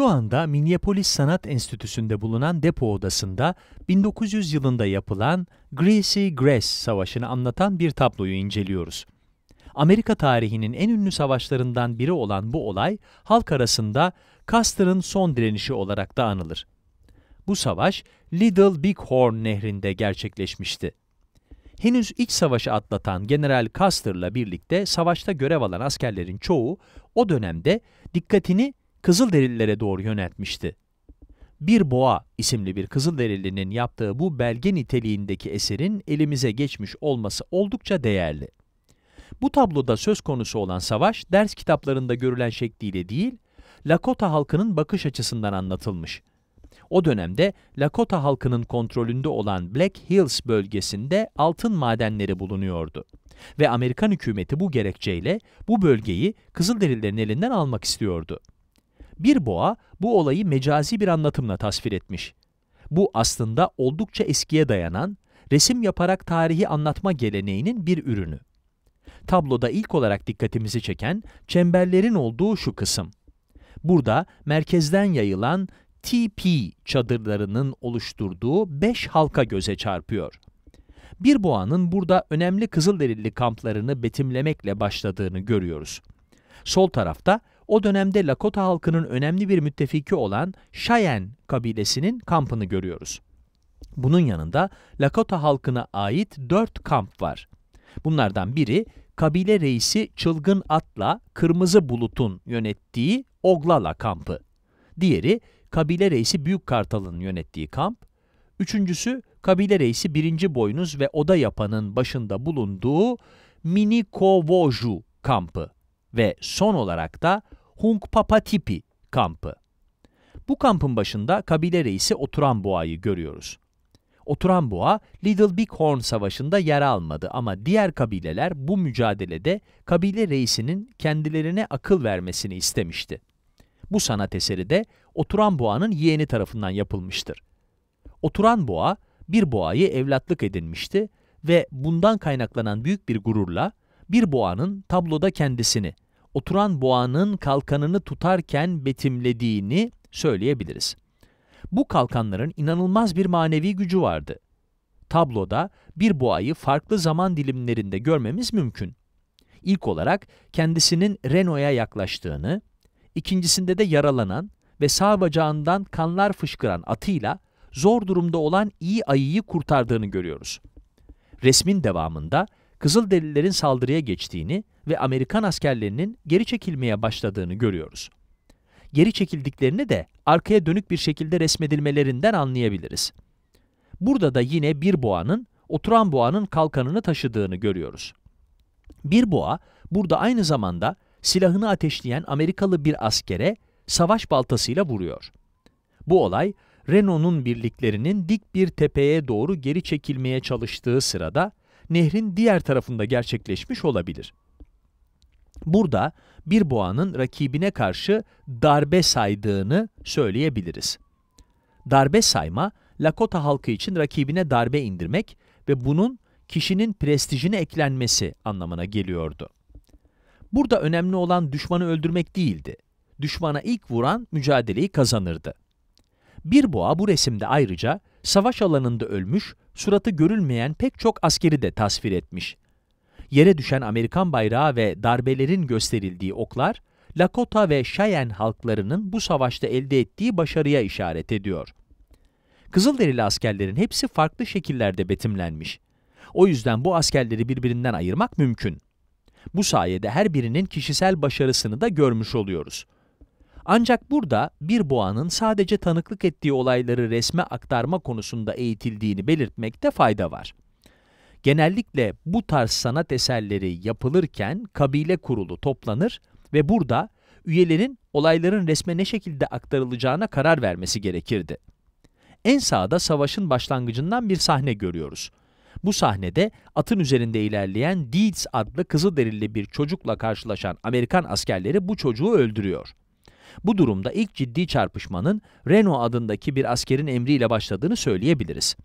Şu anda Minneapolis Sanat Enstitüsü'nde bulunan depo odasında 1900 yılında yapılan Greasy Grass Savaşı'nı anlatan bir tabloyu inceliyoruz. Amerika tarihinin en ünlü savaşlarından biri olan bu olay, halk arasında Custer'ın son direnişi olarak da anılır. Bu savaş, Little Bighorn nehrinde gerçekleşmişti. Henüz iç savaşı atlatan General Custer'la birlikte savaşta görev alan askerlerin çoğu o dönemde dikkatini Kızılderililere doğru yöneltmişti. Bir Boğa isimli bir Kızılderilinin yaptığı bu belge niteliğindeki eserin elimize geçmiş olması oldukça değerli. Bu tabloda söz konusu olan savaş, ders kitaplarında görülen şekliyle değil, Lakota halkının bakış açısından anlatılmış. O dönemde Lakota halkının kontrolünde olan Black Hills bölgesinde altın madenleri bulunuyordu. Ve Amerikan hükümeti bu gerekçeyle bu bölgeyi Kızılderililerin elinden almak istiyordu. Bir boğa bu olayı mecazi bir anlatımla tasvir etmiş. Bu aslında oldukça eskiye dayanan, resim yaparak tarihi anlatma geleneğinin bir ürünü. Tabloda ilk olarak dikkatimizi çeken çemberlerin olduğu şu kısım. Burada merkezden yayılan TP çadırlarının oluşturduğu 5 halka göze çarpıyor. Bir boğanın burada önemli Kızılderili kamplarını betimlemekle başladığını görüyoruz. Sol tarafta o dönemde Lakota halkının önemli bir müttefiki olan Cheyenne kabilesinin kampını görüyoruz. Bunun yanında Lakota halkına ait dört kamp var. Bunlardan biri kabile reisi Çılgın At'la Kırmızı Bulut'un yönettiği Oglala kampı. Diğeri kabile reisi Büyük Kartal'ın yönettiği kamp. Üçüncüsü kabile reisi Birinci Boynuz ve Oda Yapan'ın başında bulunduğu Minikovoju kampı ve son olarak da Hunkpapatipi kampı. Bu kampın başında kabile reisi Oturan Boğa'yı görüyoruz. Oturan Boğa, Little Big Horn Savaşı'nda yer almadı ama diğer kabileler bu mücadelede kabile reisinin kendilerine akıl vermesini istemişti. Bu sanat eseri de Oturan Boğa'nın yeğeni tarafından yapılmıştır. Oturan Boğa, bir boğayı evlatlık edinmişti ve bundan kaynaklanan büyük bir gururla bir boğanın tabloda kendisini oturan boğanın kalkanını tutarken betimlediğini söyleyebiliriz. Bu kalkanların inanılmaz bir manevi gücü vardı. Tabloda bir boğayı farklı zaman dilimlerinde görmemiz mümkün. İlk olarak kendisinin renoya yaklaştığını, ikincisinde de yaralanan ve sağ bacağından kanlar fışkıran atıyla zor durumda olan iyi ayıyı kurtardığını görüyoruz. Resmin devamında Kızılderililerin saldırıya geçtiğini ve Amerikan askerlerinin geri çekilmeye başladığını görüyoruz. Geri çekildiklerini de arkaya dönük bir şekilde resmedilmelerinden anlayabiliriz. Burada da yine bir boğanın, oturan boğanın kalkanını taşıdığını görüyoruz. Bir boğa, burada aynı zamanda silahını ateşleyen Amerikalı bir askere savaş baltasıyla vuruyor. Bu olay, Renault'un birliklerinin dik bir tepeye doğru geri çekilmeye çalıştığı sırada nehrin diğer tarafında gerçekleşmiş olabilir. Burada bir boğanın rakibine karşı darbe saydığını söyleyebiliriz. Darbe sayma, Lakota halkı için rakibine darbe indirmek ve bunun kişinin prestijine eklenmesi anlamına geliyordu. Burada önemli olan düşmanı öldürmek değildi. Düşmana ilk vuran mücadeleyi kazanırdı. Bir boğa bu resimde ayrıca savaş alanında ölmüş, suratı görülmeyen pek çok askeri de tasvir etmiş. Yere düşen Amerikan bayrağı ve darbelerin gösterildiği oklar, Lakota ve Cheyenne halklarının bu savaşta elde ettiği başarıya işaret ediyor. Kızılderili askerlerin hepsi farklı şekillerde betimlenmiş. O yüzden bu askerleri birbirinden ayırmak mümkün. Bu sayede her birinin kişisel başarısını da görmüş oluyoruz. Ancak burada bir boğanın sadece tanıklık ettiği olayları resme aktarma konusunda eğitildiğini belirtmekte fayda var. Genellikle bu tarz sanat eserleri yapılırken kabile kurulu toplanır ve burada üyelerin olayların resme ne şekilde aktarılacağına karar vermesi gerekirdi. En sağda savaşın başlangıcından bir sahne görüyoruz. Bu sahnede atın üzerinde ilerleyen Deeds adlı kızılderili bir çocukla karşılaşan Amerikan askerleri bu çocuğu öldürüyor. Bu durumda ilk ciddi çarpışmanın Reno adındaki bir askerin emriyle başladığını söyleyebiliriz.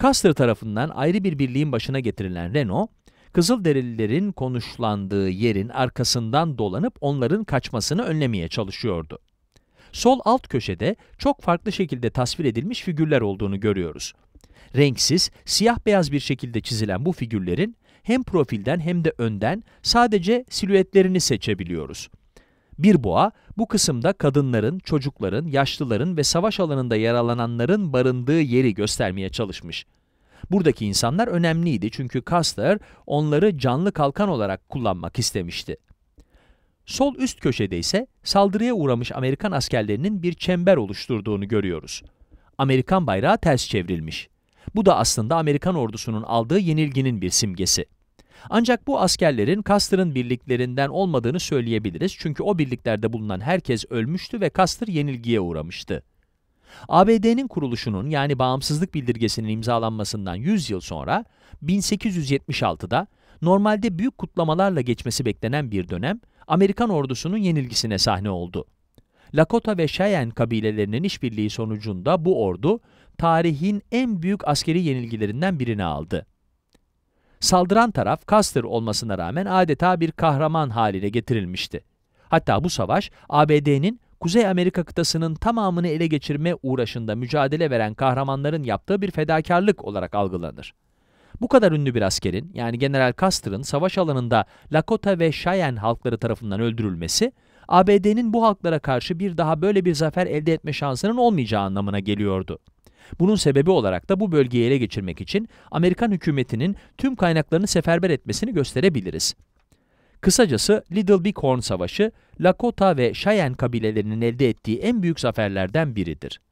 Custer tarafından ayrı bir birliğin başına getirilen Renault, Kızılderililerin konuşlandığı yerin arkasından dolanıp onların kaçmasını önlemeye çalışıyordu. Sol alt köşede çok farklı şekilde tasvir edilmiş figürler olduğunu görüyoruz. Renksiz, siyah beyaz bir şekilde çizilen bu figürlerin hem profilden hem de önden sadece silüetlerini seçebiliyoruz. Bir boğa, bu kısımda kadınların, çocukların, yaşlıların ve savaş alanında yaralananların barındığı yeri göstermeye çalışmış. Buradaki insanlar önemliydi çünkü Custer onları canlı kalkan olarak kullanmak istemişti. Sol üst köşede ise saldırıya uğramış Amerikan askerlerinin bir çember oluşturduğunu görüyoruz. Amerikan bayrağı ters çevrilmiş. Bu da aslında Amerikan ordusunun aldığı yenilginin bir simgesi. Ancak bu askerlerin Custer'ın birliklerinden olmadığını söyleyebiliriz çünkü o birliklerde bulunan herkes ölmüştü ve Custer yenilgiye uğramıştı. ABD'nin kuruluşunun yani bağımsızlık bildirgesinin imzalanmasından 100 yıl sonra 1876'da normalde büyük kutlamalarla geçmesi beklenen bir dönem Amerikan ordusunun yenilgisine sahne oldu. Lakota ve Cheyenne kabilelerinin işbirliği sonucunda bu ordu tarihin en büyük askeri yenilgilerinden birini aldı. Saldıran taraf Custer olmasına rağmen adeta bir kahraman haline getirilmişti. Hatta bu savaş ABD'nin Kuzey Amerika kıtasının tamamını ele geçirme uğraşında mücadele veren kahramanların yaptığı bir fedakarlık olarak algılanır. Bu kadar ünlü bir askerin yani General Custer'ın savaş alanında Lakota ve Cheyenne halkları tarafından öldürülmesi, ABD'nin bu halklara karşı bir daha böyle bir zafer elde etme şansının olmayacağı anlamına geliyordu. Bunun sebebi olarak da bu bölgeyi ele geçirmek için Amerikan hükümetinin tüm kaynaklarını seferber etmesini gösterebiliriz. Kısacası Little Bighorn Savaşı, Lakota ve Cheyenne kabilelerinin elde ettiği en büyük zaferlerden biridir.